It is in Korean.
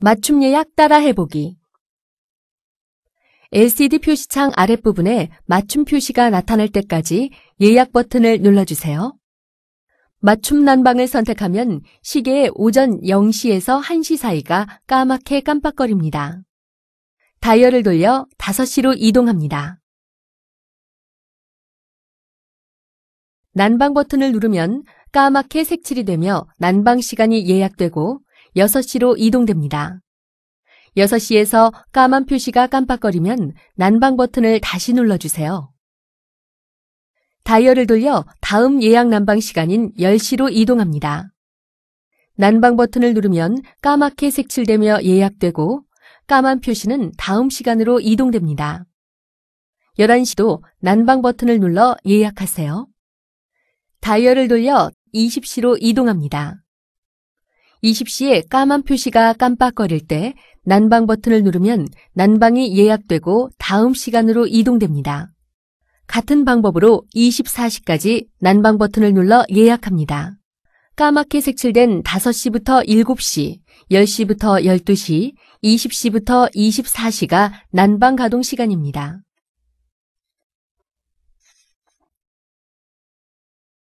맞춤 예약 따라 해보기 LCD 표시창 아랫부분에 맞춤 표시가 나타날 때까지 예약 버튼을 눌러주세요. 맞춤 난방을 선택하면 시계의 오전 0시에서 1시 사이가 까맣게 깜빡거립니다. 다이얼을 돌려 5시로 이동합니다. 난방 버튼을 누르면 까맣게 색칠이 되며 난방 시간이 예약되고 6시로 이동됩니다. 6시에서 까만 표시가 깜빡거리면 난방 버튼을 다시 눌러주세요. 다이얼을 돌려 다음 예약 난방 시간인 10시로 이동합니다. 난방 버튼을 누르면 까맣게 색칠되며 예약되고 까만 표시는 다음 시간으로 이동됩니다. 11시도 난방 버튼을 눌러 예약하세요. 다이얼을 돌려 20시로 이동합니다. 20시에 까만 표시가 깜빡거릴 때 난방 버튼을 누르면 난방이 예약되고 다음 시간으로 이동됩니다. 같은 방법으로 24시까지 난방 버튼을 눌러 예약합니다. 까맣게 색칠된 5시부터 7시, 10시부터 12시, 20시부터 24시가 난방 가동 시간입니다.